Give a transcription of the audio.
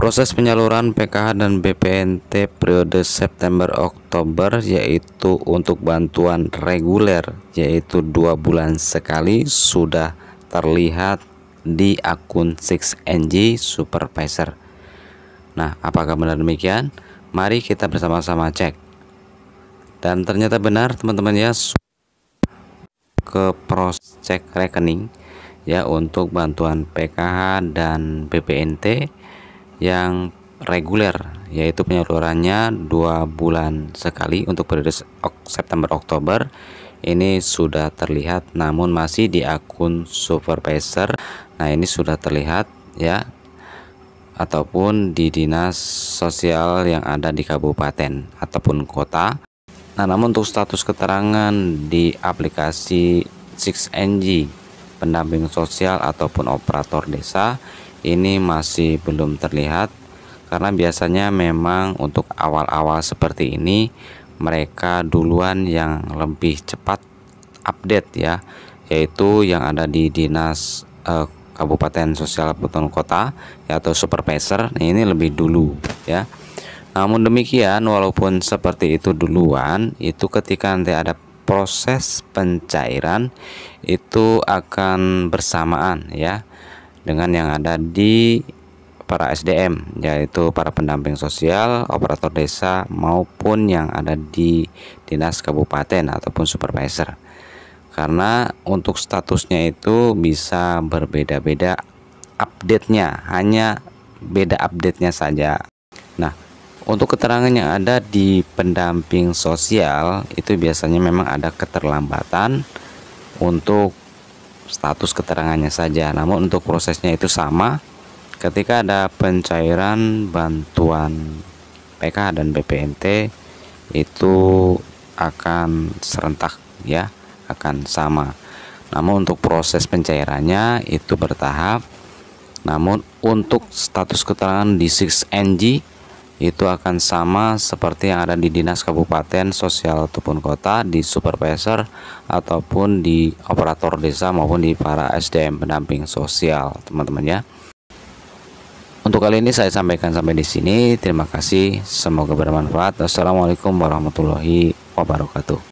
Proses penyaluran PKH dan BPNT periode September-Oktober yaitu untuk bantuan reguler yaitu dua bulan sekali sudah terlihat di akun 6NG Supervisor. Nah, apakah benar demikian? Mari kita bersama-sama cek. Dan ternyata benar teman-teman ya ke proses cek rekening ya untuk bantuan PKH dan BPNT yang reguler yaitu penyalurannya dua bulan sekali untuk periode September Oktober ini sudah terlihat namun masih di akun supervisor nah ini sudah terlihat ya ataupun di dinas sosial yang ada di kabupaten ataupun kota nah namun untuk status keterangan di aplikasi 6NG pendamping sosial ataupun operator desa ini masih belum terlihat karena biasanya memang untuk awal-awal seperti ini mereka duluan yang lebih cepat update ya yaitu yang ada di dinas eh, kabupaten sosial Beton kota atau supervisor nah, ini lebih dulu ya namun demikian walaupun seperti itu duluan itu ketika nanti ada proses pencairan itu akan bersamaan ya dengan yang ada di para SDM yaitu para pendamping sosial, operator desa maupun yang ada di dinas kabupaten ataupun supervisor. Karena untuk statusnya itu bisa berbeda-beda update-nya, hanya beda update-nya saja. Nah, untuk keterangan yang ada di pendamping sosial itu biasanya memang ada keterlambatan untuk status keterangannya saja namun untuk prosesnya itu sama ketika ada pencairan bantuan PK dan BPNT itu akan serentak ya akan sama namun untuk proses pencairannya itu bertahap namun untuk status keterangan di 6NG itu akan sama seperti yang ada di dinas kabupaten sosial ataupun kota di supervisor ataupun di operator desa maupun di para SDM pendamping sosial teman-teman ya untuk kali ini saya sampaikan sampai di sini terima kasih semoga bermanfaat assalamualaikum warahmatullahi wabarakatuh